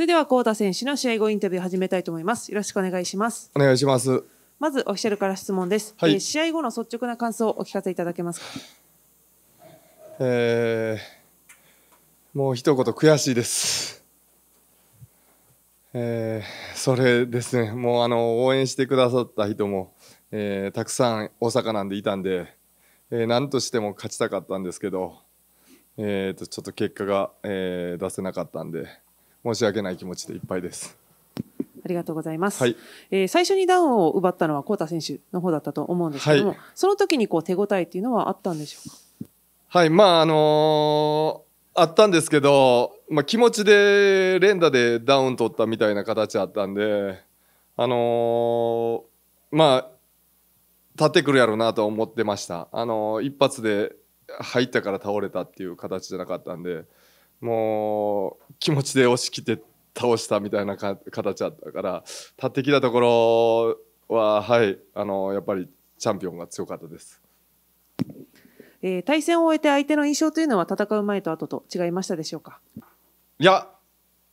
それでは幸田選手の試合後インタビューを始めたいと思います。よろしくお願いします。お願いします。まずオフィシャルから質問です。はい、え試合後の率直な感想をお聞かせいただけますか。えー、もう一言悔しいです。えー、それですね。もうあの応援してくださった人も、えー、たくさん大阪なんでいたんで、えー、何としても勝ちたかったんですけど、えーと、とちょっと結果が、えー、出せなかったんで。申し訳ない気持ちでいっぱいです。ありがとうございます。はい、えー、最初にダウンを奪ったのはコ太選手の方だったと思うんですけども、はい、その時にこう手応えっていうのはあったんでしょうか。はい、まああのー、あったんですけど、まあ、気持ちで連打でダウン取ったみたいな形あったんで、あのー、まあ立ってくるやろうなと思ってました。あのー、一発で入ったから倒れたっていう形じゃなかったんで。もう気持ちで押し切って倒したみたいなか形だったから立ってきたところははいあのやっぱりチャンピオンが強かったです。えー、対戦を終えて相手の印象というのは戦う前と後と違いましたでしょうかいや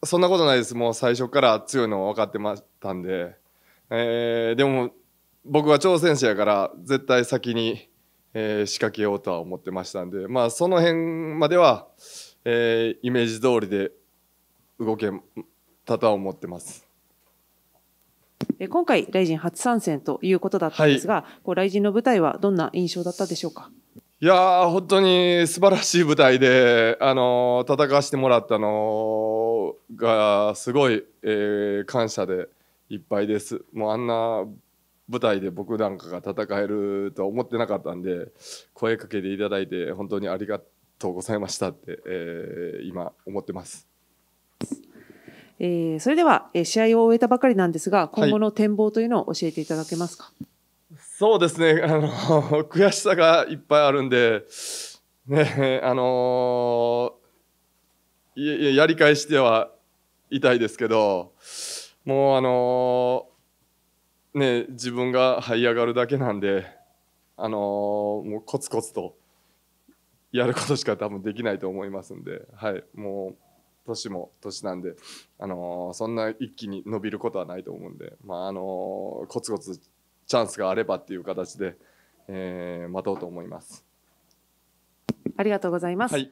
そんなことないですもう最初から強いのは分かってましたんで、えー、でも僕は挑戦者やから絶対先に、えー、仕掛けようとは思ってましたんでまあその辺まではえー、イメージ通りで動けたとは思ってます。今回、ライジン初参戦ということだったんですが、はい、こうライジンの舞台はどんな印象だったでしょうかいや本当に素晴らしい舞台で、あのー、戦わせてもらったのが、すごい、えー、感謝でいっぱいです。もうあんな舞台で僕なんかが戦えるとは思ってなかったんで、声かけていただいて、本当にありがとうございましたって、えー、今思ってます。えー、それでは、えー、試合を終えたばかりなんですが、今後の展望というのを教えていただけますか。はい、そうですね、あの 悔しさがいっぱいあるんで、ね、あのー、やり返しては痛いですけど、もうあのー、ね、自分が這い上がるだけなんで、あのー、もうコツコツと。やることしか多分できないと思いますんで、はい、もう年も年なんで、あのー、そんな一気に伸びることはないと思うんで、まああのー、コツコツチャンスがあればっていう形で、えー、待とうと思います。ありがとうございます。はい